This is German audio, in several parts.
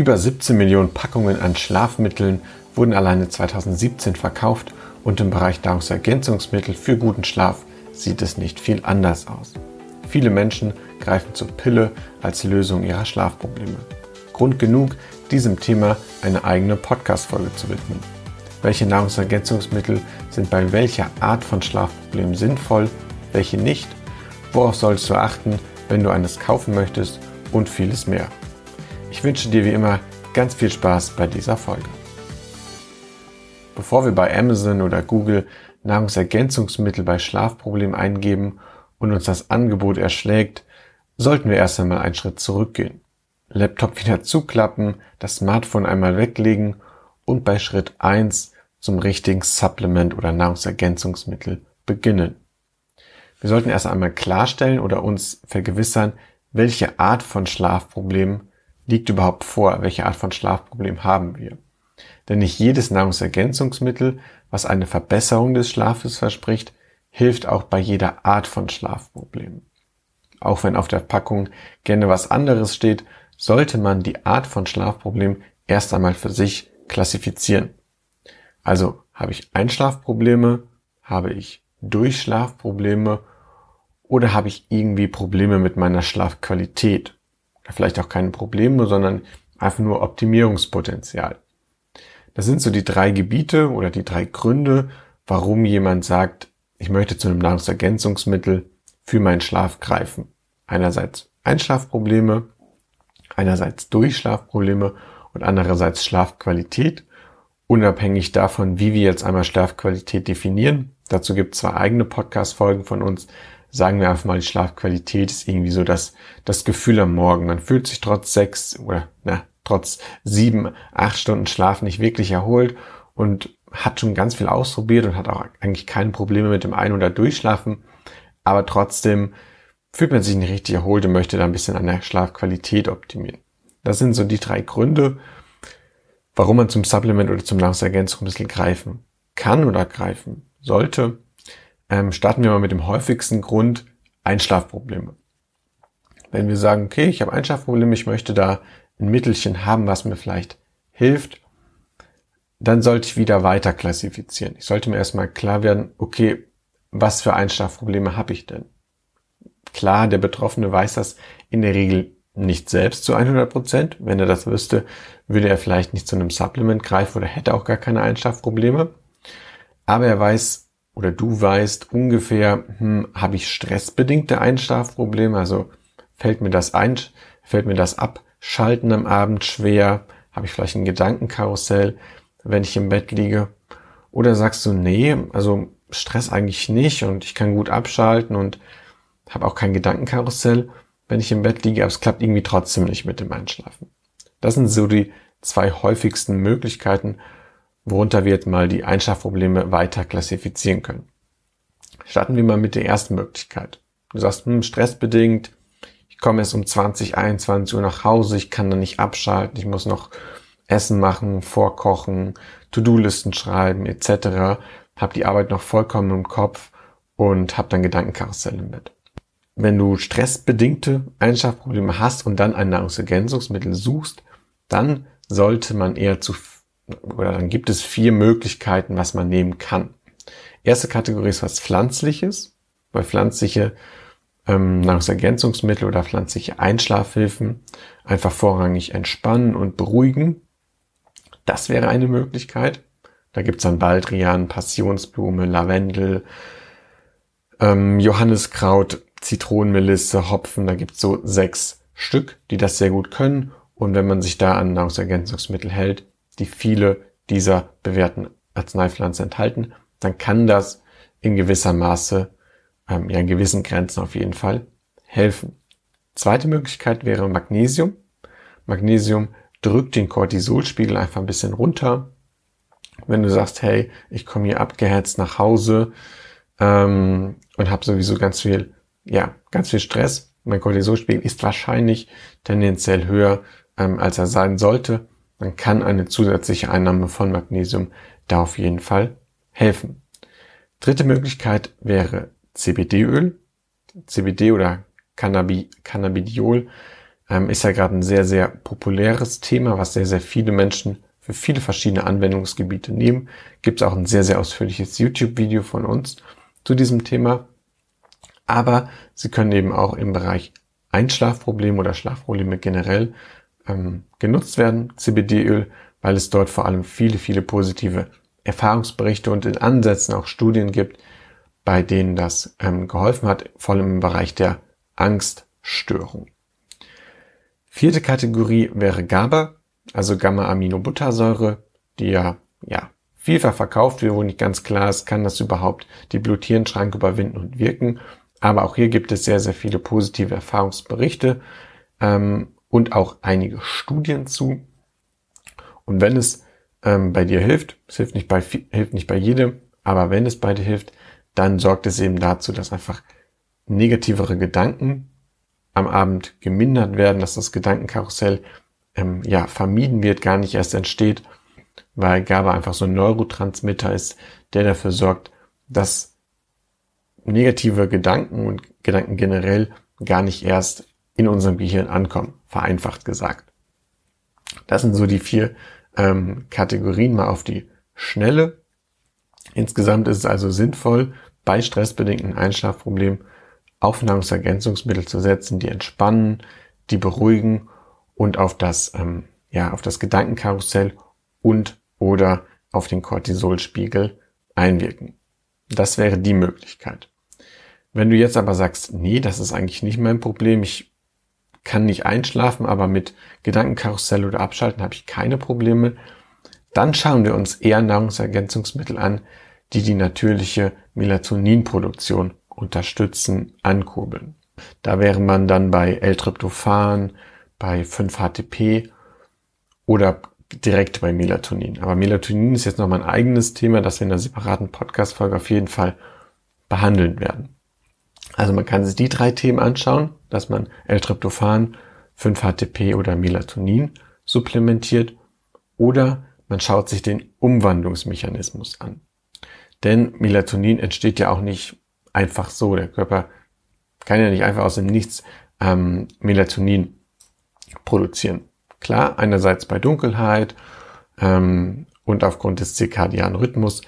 Über 17 Millionen Packungen an Schlafmitteln wurden alleine 2017 verkauft und im Bereich Nahrungsergänzungsmittel für guten Schlaf sieht es nicht viel anders aus. Viele Menschen greifen zur Pille als Lösung ihrer Schlafprobleme. Grund genug, diesem Thema eine eigene Podcast-Folge zu widmen. Welche Nahrungsergänzungsmittel sind bei welcher Art von Schlafproblemen sinnvoll, welche nicht? Worauf sollst du achten, wenn du eines kaufen möchtest und vieles mehr. Ich wünsche dir wie immer ganz viel Spaß bei dieser Folge. Bevor wir bei Amazon oder Google Nahrungsergänzungsmittel bei Schlafproblemen eingeben und uns das Angebot erschlägt, sollten wir erst einmal einen Schritt zurückgehen. Laptop wieder zuklappen, das Smartphone einmal weglegen und bei Schritt 1 zum richtigen Supplement oder Nahrungsergänzungsmittel beginnen. Wir sollten erst einmal klarstellen oder uns vergewissern, welche Art von Schlafproblemen liegt überhaupt vor, welche Art von Schlafproblem haben wir. Denn nicht jedes Nahrungsergänzungsmittel, was eine Verbesserung des Schlafes verspricht, hilft auch bei jeder Art von Schlafproblem. Auch wenn auf der Packung gerne was anderes steht, sollte man die Art von Schlafproblem erst einmal für sich klassifizieren. Also habe ich Einschlafprobleme, habe ich Durchschlafprobleme oder habe ich irgendwie Probleme mit meiner Schlafqualität? vielleicht auch keine Probleme, sondern einfach nur Optimierungspotenzial. Das sind so die drei Gebiete oder die drei Gründe, warum jemand sagt, ich möchte zu einem Nahrungsergänzungsmittel für meinen Schlaf greifen. Einerseits Einschlafprobleme, einerseits Durchschlafprobleme und andererseits Schlafqualität, unabhängig davon, wie wir jetzt einmal Schlafqualität definieren. Dazu gibt es zwei eigene Podcast-Folgen von uns sagen wir einfach mal, die Schlafqualität ist irgendwie so das, das Gefühl am Morgen. Man fühlt sich trotz sechs oder na, trotz sieben, acht Stunden Schlaf nicht wirklich erholt und hat schon ganz viel ausprobiert und hat auch eigentlich keine Probleme mit dem Ein- oder Durchschlafen. Aber trotzdem fühlt man sich nicht richtig erholt und möchte da ein bisschen an der Schlafqualität optimieren. Das sind so die drei Gründe, warum man zum Supplement oder zum Nahrungsergänzung greifen kann oder greifen sollte ähm, starten wir mal mit dem häufigsten Grund Einschlafprobleme. Wenn wir sagen, okay, ich habe Einschlafprobleme, ich möchte da ein Mittelchen haben, was mir vielleicht hilft, dann sollte ich wieder weiter klassifizieren. Ich sollte mir erstmal klar werden, okay, was für Einschlafprobleme habe ich denn? Klar, der Betroffene weiß das in der Regel nicht selbst zu 100 Prozent. Wenn er das wüsste, würde er vielleicht nicht zu einem Supplement greifen oder hätte auch gar keine Einschlafprobleme. Aber er weiß oder du weißt ungefähr, hm, habe ich stressbedingte Einschlafprobleme, also fällt mir das ein, fällt mir das Abschalten am Abend schwer, habe ich vielleicht ein Gedankenkarussell, wenn ich im Bett liege? Oder sagst du, nee, also Stress eigentlich nicht und ich kann gut abschalten und habe auch kein Gedankenkarussell, wenn ich im Bett liege, aber es klappt irgendwie trotzdem nicht mit dem Einschlafen. Das sind so die zwei häufigsten Möglichkeiten, worunter wir jetzt mal die Einschlafprobleme weiter klassifizieren können. Starten wir mal mit der ersten Möglichkeit. Du sagst, hm, stressbedingt, ich komme erst um 20, 21 Uhr nach Hause, ich kann dann nicht abschalten, ich muss noch Essen machen, vorkochen, To-Do-Listen schreiben etc. Hab die Arbeit noch vollkommen im Kopf und hab dann Gedankenkarussell mit. Wenn du stressbedingte Einschlafprobleme hast und dann ein Nahrungsergänzungsmittel suchst, dann sollte man eher zu oder dann gibt es vier Möglichkeiten, was man nehmen kann. Erste Kategorie ist was Pflanzliches, weil pflanzliche ähm, Nahrungsergänzungsmittel oder pflanzliche Einschlafhilfen einfach vorrangig entspannen und beruhigen. Das wäre eine Möglichkeit. Da gibt's dann Baldrian, Passionsblume, Lavendel, ähm, Johanniskraut, Zitronenmelisse, Hopfen. Da gibt's so sechs Stück, die das sehr gut können. Und wenn man sich da an Nahrungsergänzungsmittel hält, die viele dieser bewährten Arzneipflanzen enthalten, dann kann das in gewisser Maße, ähm, ja in gewissen Grenzen auf jeden Fall, helfen. Zweite Möglichkeit wäre Magnesium. Magnesium drückt den Cortisolspiegel einfach ein bisschen runter. Wenn du sagst, hey, ich komme hier abgehetzt nach Hause ähm, und habe sowieso ganz viel, ja, ganz viel Stress, mein Cortisolspiegel ist wahrscheinlich tendenziell höher, ähm, als er sein sollte, dann kann eine zusätzliche Einnahme von Magnesium da auf jeden Fall helfen. Dritte Möglichkeit wäre CBD-Öl. CBD oder Cannabi Cannabidiol ähm, ist ja gerade ein sehr, sehr populäres Thema, was sehr, sehr viele Menschen für viele verschiedene Anwendungsgebiete nehmen. Gibt es auch ein sehr, sehr ausführliches YouTube-Video von uns zu diesem Thema. Aber sie können eben auch im Bereich Einschlafprobleme oder Schlafprobleme generell ähm, genutzt werden, CBD-Öl, weil es dort vor allem viele, viele positive Erfahrungsberichte und in Ansätzen auch Studien gibt, bei denen das ähm, geholfen hat, vor allem im Bereich der Angststörung. Vierte Kategorie wäre GABA, also Gamma-Aminobuttersäure, die ja, ja vielfach verkauft wird, wo nicht ganz klar ist, kann das überhaupt die blut schranke überwinden und wirken. Aber auch hier gibt es sehr, sehr viele positive Erfahrungsberichte. Ähm, und auch einige Studien zu. Und wenn es ähm, bei dir hilft, es hilft nicht bei, hilft nicht bei jedem, aber wenn es bei dir hilft, dann sorgt es eben dazu, dass einfach negativere Gedanken am Abend gemindert werden, dass das Gedankenkarussell ähm, ja vermieden wird, gar nicht erst entsteht, weil GABA einfach so ein Neurotransmitter ist, der dafür sorgt, dass negative Gedanken und Gedanken generell gar nicht erst in unserem Gehirn ankommen vereinfacht gesagt. Das sind so die vier ähm, Kategorien mal auf die Schnelle. Insgesamt ist es also sinnvoll, bei stressbedingten Einschlafproblemen auf Nahrungsergänzungsmittel zu setzen, die entspannen, die beruhigen und auf das, ähm, ja, auf das Gedankenkarussell und oder auf den Cortisolspiegel einwirken. Das wäre die Möglichkeit. Wenn du jetzt aber sagst, nee, das ist eigentlich nicht mein Problem, ich kann nicht einschlafen, aber mit Gedankenkarussell oder Abschalten habe ich keine Probleme. Dann schauen wir uns eher Nahrungsergänzungsmittel an, die die natürliche Melatoninproduktion unterstützen, ankurbeln. Da wäre man dann bei L-Tryptophan, bei 5-HTP oder direkt bei Melatonin. Aber Melatonin ist jetzt nochmal ein eigenes Thema, das wir in einer separaten Podcast-Folge auf jeden Fall behandeln werden. Also man kann sich die drei Themen anschauen, dass man L-Tryptophan, 5-HTP oder Melatonin supplementiert oder man schaut sich den Umwandlungsmechanismus an. Denn Melatonin entsteht ja auch nicht einfach so. Der Körper kann ja nicht einfach aus dem Nichts ähm, Melatonin produzieren. Klar, einerseits bei Dunkelheit ähm, und aufgrund des zirkadianen Rhythmus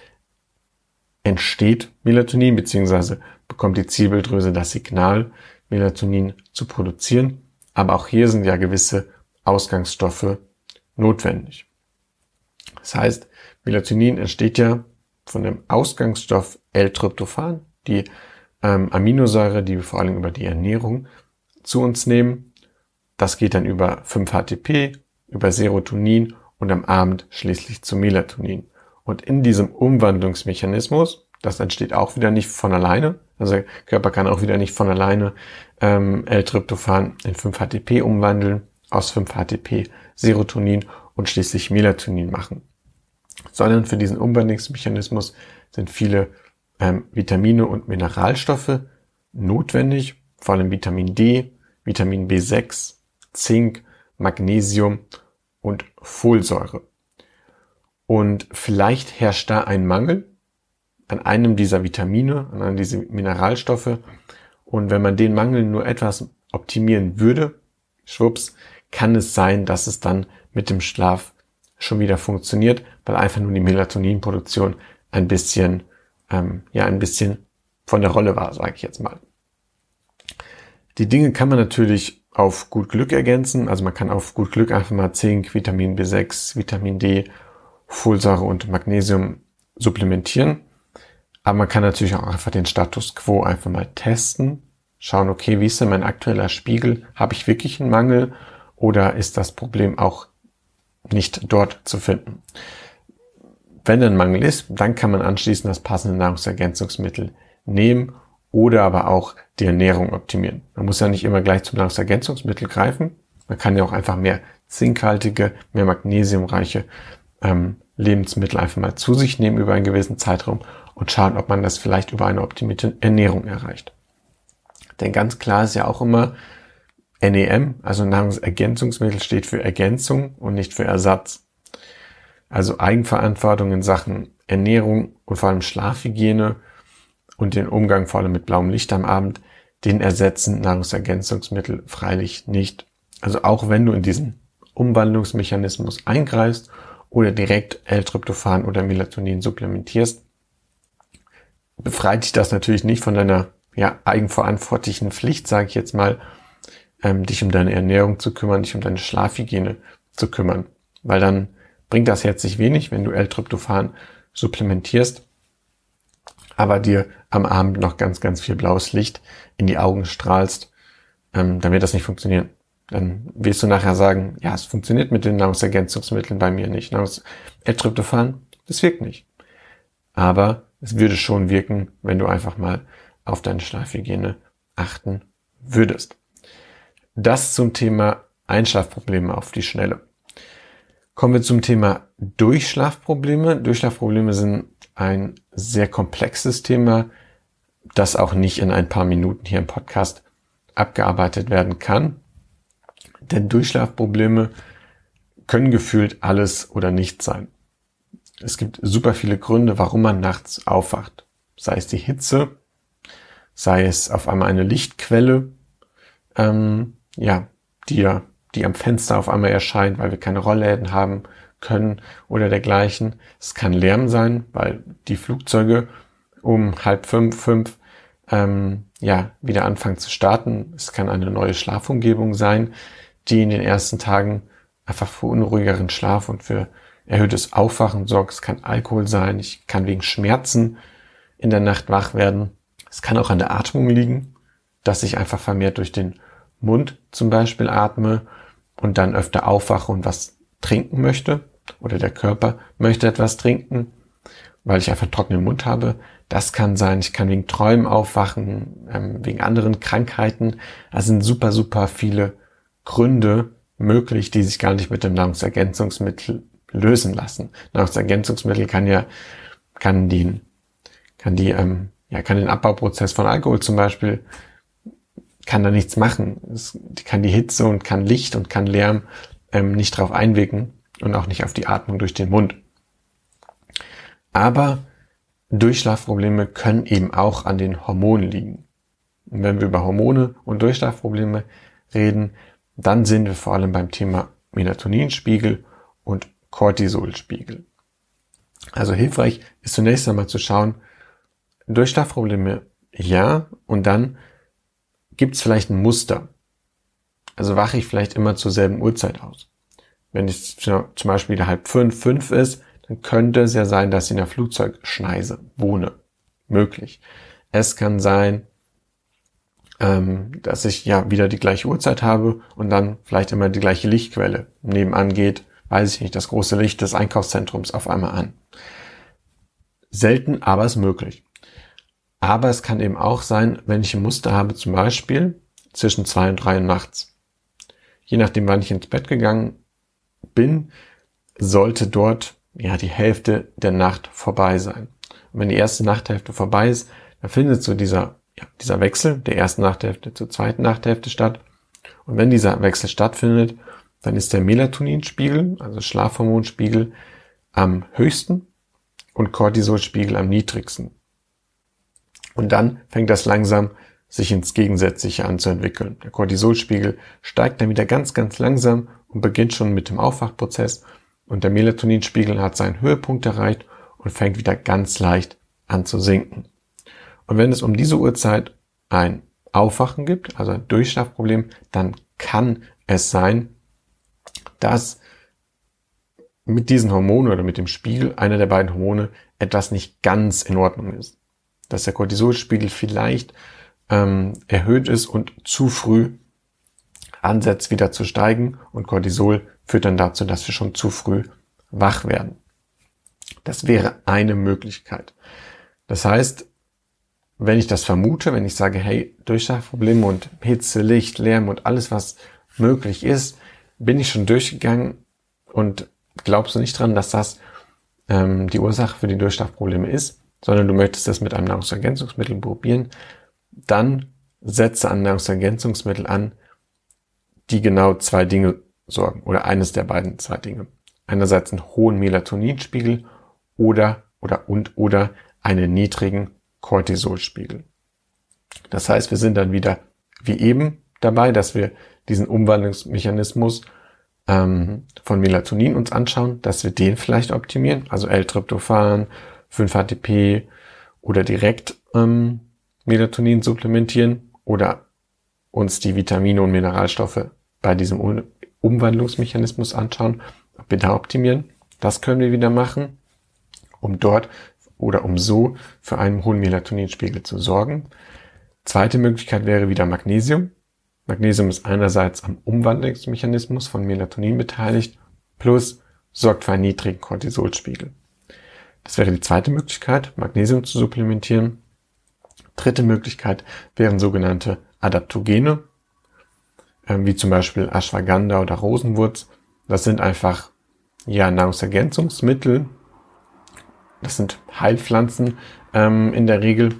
entsteht Melatonin, beziehungsweise bekommt die Ziebeldrüse das Signal, Melatonin zu produzieren. Aber auch hier sind ja gewisse Ausgangsstoffe notwendig. Das heißt, Melatonin entsteht ja von dem Ausgangsstoff L-Tryptophan, die ähm, Aminosäure, die wir vor allem über die Ernährung zu uns nehmen. Das geht dann über 5-HTP, über Serotonin und am Abend schließlich zu Melatonin. Und in diesem Umwandlungsmechanismus, das entsteht auch wieder nicht von alleine, also der Körper kann auch wieder nicht von alleine ähm, L-Tryptophan in 5-HTP umwandeln, aus 5-HTP Serotonin und schließlich Melatonin machen. Sondern für diesen Umwandlungsmechanismus sind viele ähm, Vitamine und Mineralstoffe notwendig, vor allem Vitamin D, Vitamin B6, Zink, Magnesium und Folsäure. Und vielleicht herrscht da ein Mangel, an einem dieser Vitamine, an einem dieser Mineralstoffe. Und wenn man den Mangel nur etwas optimieren würde, schwupps, kann es sein, dass es dann mit dem Schlaf schon wieder funktioniert, weil einfach nur die Melatoninproduktion ein bisschen, ähm, ja, ein bisschen von der Rolle war, sage ich jetzt mal. Die Dinge kann man natürlich auf gut Glück ergänzen. Also man kann auf gut Glück einfach mal Zink, Vitamin B6, Vitamin D, Folsäure und Magnesium supplementieren. Aber man kann natürlich auch einfach den Status quo einfach mal testen, schauen, okay, wie ist denn mein aktueller Spiegel? Habe ich wirklich einen Mangel oder ist das Problem auch nicht dort zu finden? Wenn ein Mangel ist, dann kann man anschließend das passende Nahrungsergänzungsmittel nehmen oder aber auch die Ernährung optimieren. Man muss ja nicht immer gleich zum Nahrungsergänzungsmittel greifen. Man kann ja auch einfach mehr zinkhaltige, mehr magnesiumreiche ähm, Lebensmittel einfach mal zu sich nehmen über einen gewissen Zeitraum und schauen, ob man das vielleicht über eine optimierte Ernährung erreicht. Denn ganz klar ist ja auch immer, NEM, also Nahrungsergänzungsmittel, steht für Ergänzung und nicht für Ersatz. Also Eigenverantwortung in Sachen Ernährung und vor allem Schlafhygiene und den Umgang vor allem mit blauem Licht am Abend, den ersetzen Nahrungsergänzungsmittel freilich nicht. Also auch wenn du in diesen Umwandlungsmechanismus eingreifst oder direkt L-Tryptophan oder Melatonin supplementierst, befreit dich das natürlich nicht von deiner ja, eigenverantwortlichen Pflicht, sage ich jetzt mal, ähm, dich um deine Ernährung zu kümmern, dich um deine Schlafhygiene zu kümmern. Weil dann bringt das herzlich wenig, wenn du L-Tryptophan supplementierst, aber dir am Abend noch ganz, ganz viel blaues Licht in die Augen strahlst, ähm, dann wird das nicht funktionieren. Dann wirst du nachher sagen, ja, es funktioniert mit den Nahrungsergänzungsmitteln bei mir nicht. Nahrungs L-Tryptophan, das wirkt nicht. Aber es würde schon wirken, wenn du einfach mal auf deine Schlafhygiene achten würdest. Das zum Thema Einschlafprobleme auf die Schnelle. Kommen wir zum Thema Durchschlafprobleme. Durchschlafprobleme sind ein sehr komplexes Thema, das auch nicht in ein paar Minuten hier im Podcast abgearbeitet werden kann. Denn Durchschlafprobleme können gefühlt alles oder nichts sein. Es gibt super viele Gründe, warum man nachts aufwacht. Sei es die Hitze, sei es auf einmal eine Lichtquelle, ähm, ja, die, die am Fenster auf einmal erscheint, weil wir keine Rollläden haben können oder dergleichen. Es kann Lärm sein, weil die Flugzeuge um halb fünf, fünf ähm, ja, wieder anfangen zu starten. Es kann eine neue Schlafumgebung sein, die in den ersten Tagen einfach für unruhigeren Schlaf und für erhöhtes Aufwachen sorgt. Es kann Alkohol sein, ich kann wegen Schmerzen in der Nacht wach werden. Es kann auch an der Atmung liegen, dass ich einfach vermehrt durch den Mund zum Beispiel atme und dann öfter aufwache und was trinken möchte oder der Körper möchte etwas trinken, weil ich einfach trockenen Mund habe. Das kann sein, ich kann wegen Träumen aufwachen, ähm, wegen anderen Krankheiten. Also sind super, super viele Gründe möglich, die sich gar nicht mit dem Nahrungsergänzungsmittel lösen lassen. Nahrungsergänzungsmittel kann ja, kann den, kann die, ähm, ja, kann den Abbauprozess von Alkohol zum Beispiel, kann da nichts machen. Es kann die Hitze und kann Licht und kann Lärm ähm, nicht drauf einwirken und auch nicht auf die Atmung durch den Mund. Aber Durchschlafprobleme können eben auch an den Hormonen liegen. Und wenn wir über Hormone und Durchschlafprobleme reden, dann sind wir vor allem beim Thema Melatoninspiegel und Cortisolspiegel. Also hilfreich ist zunächst einmal zu schauen, durch Schlafprobleme ja, und dann gibt es vielleicht ein Muster. Also wache ich vielleicht immer zur selben Uhrzeit aus. Wenn es zum Beispiel wieder halb fünf, fünf ist, dann könnte es ja sein, dass ich in der Flugzeugschneise wohne. Möglich. Es kann sein, ähm, dass ich ja wieder die gleiche Uhrzeit habe und dann vielleicht immer die gleiche Lichtquelle nebenan geht weiß ich nicht, das große Licht des Einkaufszentrums auf einmal an. Selten, aber es möglich. Aber es kann eben auch sein, wenn ich ein Muster habe, zum Beispiel zwischen zwei und drei nachts. Je nachdem, wann ich ins Bett gegangen bin, sollte dort ja die Hälfte der Nacht vorbei sein. Und wenn die erste Nachthälfte vorbei ist, dann findet so dieser, ja, dieser Wechsel der ersten Nachthälfte zur zweiten Nachthälfte statt. Und wenn dieser Wechsel stattfindet, dann ist der Melatoninspiegel, also Schlafhormonspiegel, am höchsten und Cortisolspiegel am niedrigsten. Und dann fängt das langsam sich ins Gegensätzliche anzuentwickeln. Der Cortisolspiegel steigt dann wieder ganz, ganz langsam und beginnt schon mit dem Aufwachprozess und der Melatoninspiegel hat seinen Höhepunkt erreicht und fängt wieder ganz leicht an zu sinken. Und wenn es um diese Uhrzeit ein Aufwachen gibt, also ein Durchschlafproblem, dann kann es sein, dass mit diesen Hormonen oder mit dem Spiegel einer der beiden Hormone etwas nicht ganz in Ordnung ist. Dass der Cortisolspiegel vielleicht ähm, erhöht ist und zu früh ansetzt wieder zu steigen und Cortisol führt dann dazu, dass wir schon zu früh wach werden. Das wäre eine Möglichkeit. Das heißt, wenn ich das vermute, wenn ich sage, hey, Durchschlafprobleme und Hitze, Licht, Lärm und alles, was möglich ist, bin ich schon durchgegangen und glaubst du nicht dran, dass das ähm, die Ursache für die Durchschlafprobleme ist, sondern du möchtest das mit einem Nahrungsergänzungsmittel probieren, dann setze an Nahrungsergänzungsmittel an, die genau zwei Dinge sorgen oder eines der beiden zwei Dinge. Einerseits einen hohen Melatoninspiegel oder oder und oder einen niedrigen Cortisolspiegel. Das heißt, wir sind dann wieder wie eben dabei, dass wir diesen Umwandlungsmechanismus ähm, von Melatonin uns anschauen, dass wir den vielleicht optimieren, also L-Tryptophan, 5-HTP oder direkt ähm, Melatonin supplementieren oder uns die Vitamine und Mineralstoffe bei diesem Umwandlungsmechanismus anschauen, ob wir da optimieren. Das können wir wieder machen, um dort oder um so für einen hohen Melatoninspiegel zu sorgen. Zweite Möglichkeit wäre wieder Magnesium. Magnesium ist einerseits am Umwandlungsmechanismus von Melatonin beteiligt, plus sorgt für einen niedrigen Cortisolspiegel. Das wäre die zweite Möglichkeit, Magnesium zu supplementieren. Dritte Möglichkeit wären sogenannte Adaptogene, ähm, wie zum Beispiel Ashwagandha oder Rosenwurz. Das sind einfach ja, Nahrungsergänzungsmittel. Das sind Heilpflanzen ähm, in der Regel,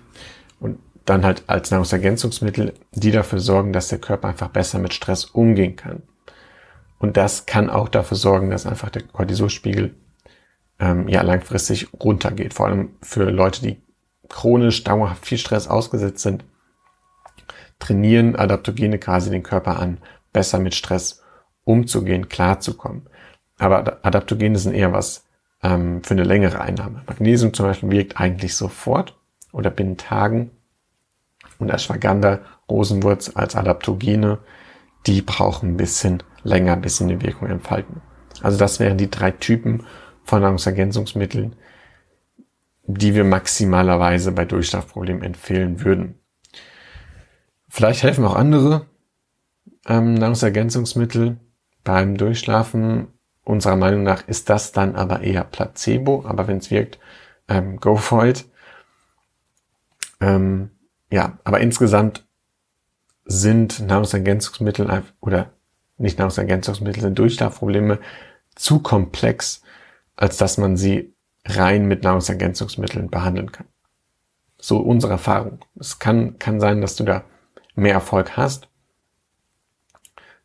dann halt als Nahrungsergänzungsmittel, die dafür sorgen, dass der Körper einfach besser mit Stress umgehen kann. Und das kann auch dafür sorgen, dass einfach der Cortisolspiegel ähm, ja langfristig runtergeht. Vor allem für Leute, die chronisch dauerhaft viel Stress ausgesetzt sind, trainieren Adaptogene quasi den Körper an, besser mit Stress umzugehen, klarzukommen. Aber Adaptogene sind eher was ähm, für eine längere Einnahme. Magnesium zum Beispiel wirkt eigentlich sofort oder binnen Tagen und Ashwagandha, Rosenwurz als Adaptogene, die brauchen ein bisschen länger, bis sie eine Wirkung entfalten. Also das wären die drei Typen von Nahrungsergänzungsmitteln, die wir maximalerweise bei Durchschlafproblemen empfehlen würden. Vielleicht helfen auch andere ähm, Nahrungsergänzungsmittel beim Durchschlafen. Unserer Meinung nach ist das dann aber eher Placebo, aber wenn es wirkt, ähm, go for it. Ähm, ja, aber insgesamt sind Nahrungsergänzungsmittel oder nicht Nahrungsergänzungsmittel sind Durchschlafprobleme zu komplex, als dass man sie rein mit Nahrungsergänzungsmitteln behandeln kann. So unsere Erfahrung. Es kann, kann sein, dass du da mehr Erfolg hast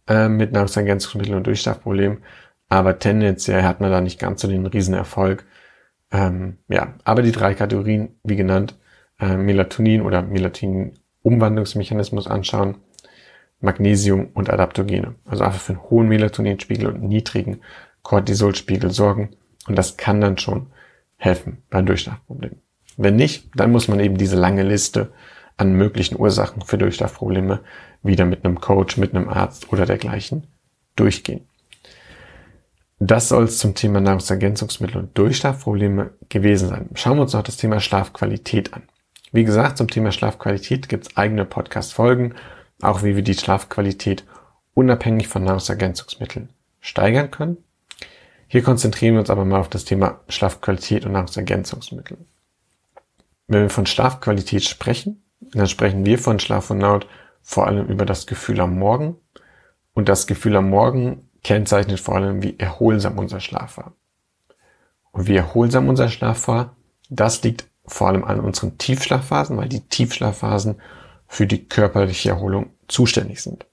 äh, mit Nahrungsergänzungsmitteln und Durchschlafproblemen, aber tendenziell hat man da nicht ganz so den Riesenerfolg. Ähm, ja, aber die drei Kategorien, wie genannt, äh, Melatonin oder Melatonin-Umwandlungsmechanismus anschauen, Magnesium und Adaptogene. Also einfach für einen hohen Melatoninspiegel und niedrigen Cortisolspiegel sorgen. Und das kann dann schon helfen bei Durchschlafproblemen. Wenn nicht, dann muss man eben diese lange Liste an möglichen Ursachen für Durchschlafprobleme wieder mit einem Coach, mit einem Arzt oder dergleichen durchgehen. Das soll es zum Thema Nahrungsergänzungsmittel und Durchschlafprobleme gewesen sein. Schauen wir uns noch das Thema Schlafqualität an. Wie gesagt, zum Thema Schlafqualität gibt es eigene Podcast-Folgen, auch wie wir die Schlafqualität unabhängig von Nahrungsergänzungsmitteln steigern können. Hier konzentrieren wir uns aber mal auf das Thema Schlafqualität und Nahrungsergänzungsmittel. Wenn wir von Schlafqualität sprechen, dann sprechen wir von Schlaf und Naut vor allem über das Gefühl am Morgen. Und das Gefühl am Morgen kennzeichnet vor allem, wie erholsam unser Schlaf war. Und wie erholsam unser Schlaf war, das liegt vor allem an unseren Tiefschlafphasen, weil die Tiefschlafphasen für die körperliche Erholung zuständig sind.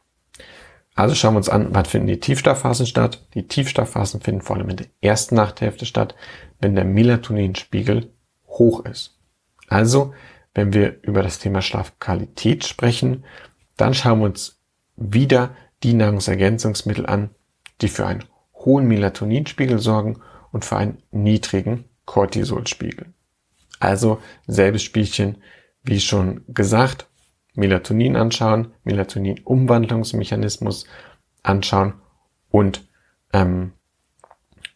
Also schauen wir uns an, wann finden die Tiefschlafphasen statt. Die Tiefschlafphasen finden vor allem in der ersten Nachthälfte statt, wenn der Melatoninspiegel hoch ist. Also, wenn wir über das Thema Schlafqualität sprechen, dann schauen wir uns wieder die Nahrungsergänzungsmittel an, die für einen hohen Melatoninspiegel sorgen und für einen niedrigen Cortisolspiegel. Also selbes Spielchen wie schon gesagt. Melatonin anschauen, Melatonin-Umwandlungsmechanismus anschauen und ähm,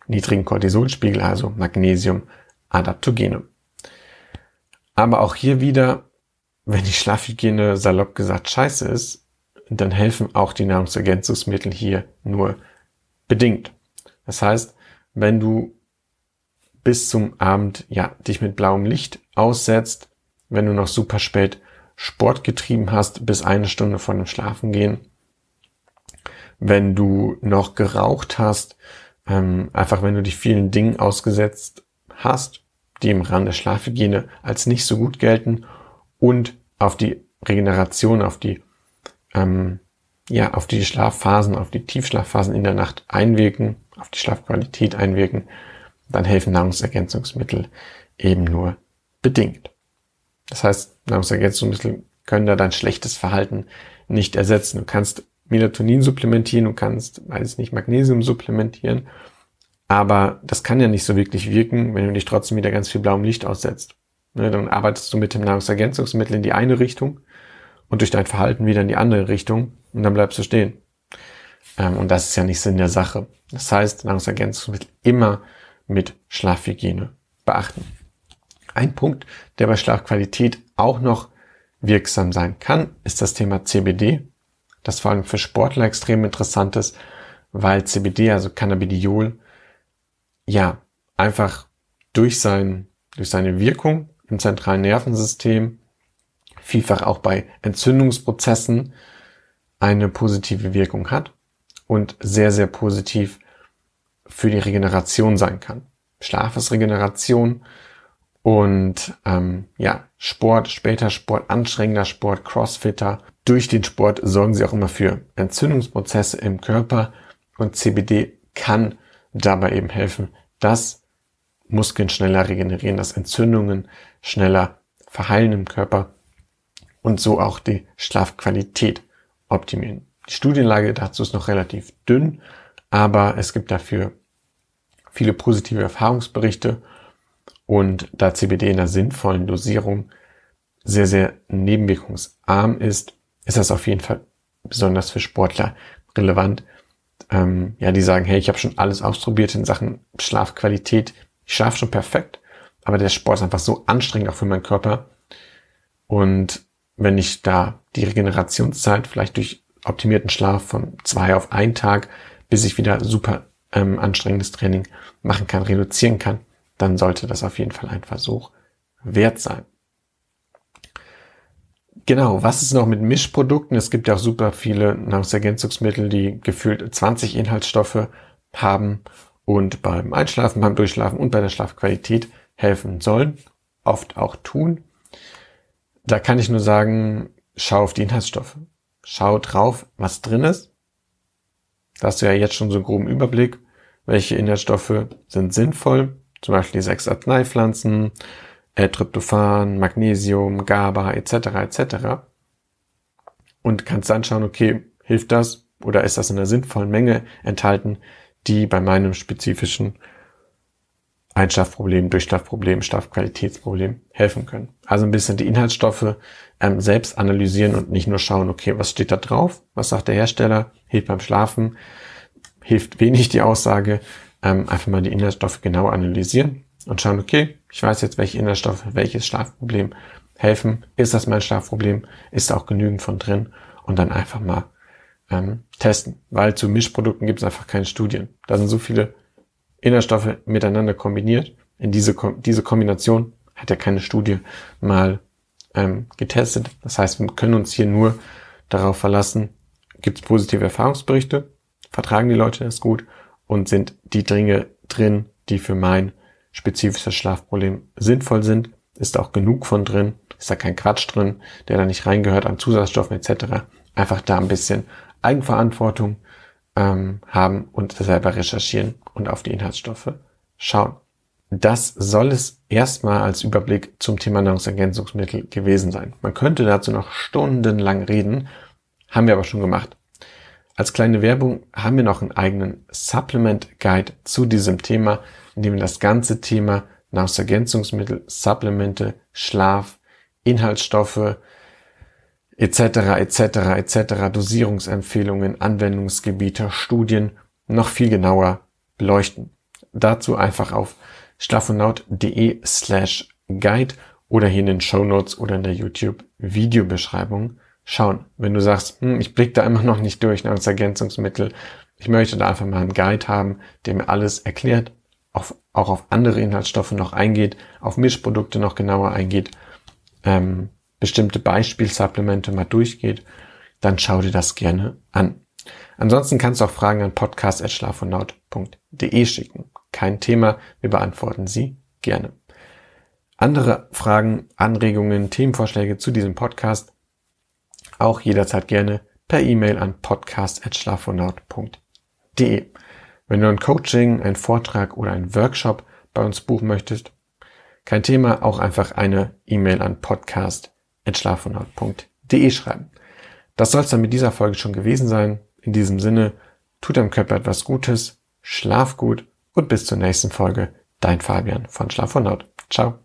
niedrigen Cortisolspiegel, also Magnesium, Adaptogene. Aber auch hier wieder, wenn die Schlafhygiene salopp gesagt scheiße ist, dann helfen auch die Nahrungsergänzungsmittel hier nur bedingt. Das heißt, wenn du bis zum Abend, ja, dich mit blauem Licht aussetzt, wenn du noch super spät Sport getrieben hast, bis eine Stunde vor dem Schlafengehen, wenn du noch geraucht hast, ähm, einfach wenn du dich vielen Dingen ausgesetzt hast, die im Rahmen der Schlafhygiene als nicht so gut gelten und auf die Regeneration, auf die ähm, ja, auf die Schlafphasen, auf die Tiefschlafphasen in der Nacht einwirken, auf die Schlafqualität einwirken dann helfen Nahrungsergänzungsmittel eben nur bedingt. Das heißt, Nahrungsergänzungsmittel können da dein schlechtes Verhalten nicht ersetzen. Du kannst Melatonin supplementieren, du kannst, weiß ich nicht, Magnesium supplementieren, aber das kann ja nicht so wirklich wirken, wenn du dich trotzdem wieder ganz viel blauem Licht aussetzt. Ne, dann arbeitest du mit dem Nahrungsergänzungsmittel in die eine Richtung und durch dein Verhalten wieder in die andere Richtung und dann bleibst du stehen. Ähm, und das ist ja nicht Sinn der Sache. Das heißt, Nahrungsergänzungsmittel immer mit Schlafhygiene beachten. Ein Punkt, der bei Schlafqualität auch noch wirksam sein kann, ist das Thema CBD, das vor allem für Sportler extrem interessant ist, weil CBD, also Cannabidiol, ja, einfach durch, sein, durch seine Wirkung im zentralen Nervensystem, vielfach auch bei Entzündungsprozessen, eine positive Wirkung hat und sehr, sehr positiv für die Regeneration sein kann. Schlaf ist Regeneration und ähm, ja, Sport, später Sport, anstrengender Sport, Crossfitter. Durch den Sport sorgen sie auch immer für Entzündungsprozesse im Körper und CBD kann dabei eben helfen, dass Muskeln schneller regenerieren, dass Entzündungen schneller verheilen im Körper und so auch die Schlafqualität optimieren. Die Studienlage dazu ist noch relativ dünn, aber es gibt dafür viele positive Erfahrungsberichte und da CBD in einer sinnvollen Dosierung sehr, sehr nebenwirkungsarm ist, ist das auf jeden Fall besonders für Sportler relevant. Ähm, ja, die sagen, hey, ich habe schon alles ausprobiert in Sachen Schlafqualität. Ich schlafe schon perfekt, aber der Sport ist einfach so anstrengend auch für meinen Körper. Und wenn ich da die Regenerationszeit vielleicht durch optimierten Schlaf von zwei auf einen Tag bis ich wieder super ähm, anstrengendes Training machen kann, reduzieren kann, dann sollte das auf jeden Fall ein Versuch wert sein. Genau, was ist noch mit Mischprodukten? Es gibt ja auch super viele Nahrungsergänzungsmittel, die gefühlt 20 Inhaltsstoffe haben und beim Einschlafen, beim Durchschlafen und bei der Schlafqualität helfen sollen, oft auch tun. Da kann ich nur sagen, schau auf die Inhaltsstoffe. Schau drauf, was drin ist da hast du ja jetzt schon so einen groben Überblick, welche Inhaltsstoffe sind sinnvoll, zum Beispiel die sechs Arzneipflanzen, äh, Tryptophan, Magnesium, GABA etc. etc. Und kannst dann schauen, okay, hilft das oder ist das in einer sinnvollen Menge enthalten, die bei meinem spezifischen Feinstoffproblem, Durchstoffproblem, Stoffqualitätsproblem helfen können. Also ein bisschen die Inhaltsstoffe ähm, selbst analysieren und nicht nur schauen, okay, was steht da drauf, was sagt der Hersteller, hilft beim Schlafen, hilft wenig die Aussage, ähm, einfach mal die Inhaltsstoffe genau analysieren und schauen, okay, ich weiß jetzt, welche Inhaltsstoffe, welches Schlafproblem helfen, ist das mein Schlafproblem, ist da auch genügend von drin und dann einfach mal ähm, testen, weil zu Mischprodukten gibt es einfach keine Studien. Da sind so viele Inhaltsstoffe miteinander kombiniert. In diese, diese Kombination hat ja keine Studie mal ähm, getestet. Das heißt, wir können uns hier nur darauf verlassen, gibt es positive Erfahrungsberichte, vertragen die Leute das gut und sind die Dinge drin, die für mein spezifisches Schlafproblem sinnvoll sind. Ist auch genug von drin, ist da kein Quatsch drin, der da nicht reingehört an Zusatzstoffen etc. Einfach da ein bisschen Eigenverantwortung, ähm, haben und selber recherchieren und auf die Inhaltsstoffe schauen. Das soll es erstmal als Überblick zum Thema Nahrungsergänzungsmittel gewesen sein. Man könnte dazu noch stundenlang reden, haben wir aber schon gemacht. Als kleine Werbung haben wir noch einen eigenen Supplement Guide zu diesem Thema, in dem wir das ganze Thema Nahrungsergänzungsmittel, Supplemente, Schlaf, Inhaltsstoffe, etc. etc. etc. Dosierungsempfehlungen, Anwendungsgebiete, Studien noch viel genauer beleuchten. Dazu einfach auf staffonaut.de slash guide oder hier in den Show Notes oder in der YouTube Videobeschreibung schauen. Wenn du sagst, hm, ich blicke da immer noch nicht durch als Ergänzungsmittel, ich möchte da einfach mal einen Guide haben, der mir alles erklärt, auf, auch auf andere Inhaltsstoffe noch eingeht, auf Mischprodukte noch genauer eingeht, ähm, bestimmte Beispielsupplemente mal durchgeht, dann schau dir das gerne an. Ansonsten kannst du auch Fragen an podcast.schlafonaut.de schicken. Kein Thema, wir beantworten sie gerne. Andere Fragen, Anregungen, Themenvorschläge zu diesem Podcast auch jederzeit gerne per E-Mail an podcast.schlafonaut.de. Wenn du ein Coaching, einen Vortrag oder einen Workshop bei uns buchen möchtest, kein Thema, auch einfach eine E-Mail an podcast schlafenhaut.de schreiben. Das soll es dann mit dieser Folge schon gewesen sein. In diesem Sinne, tut deinem Körper etwas Gutes, schlaf gut und bis zur nächsten Folge. Dein Fabian von Schlaf Ciao.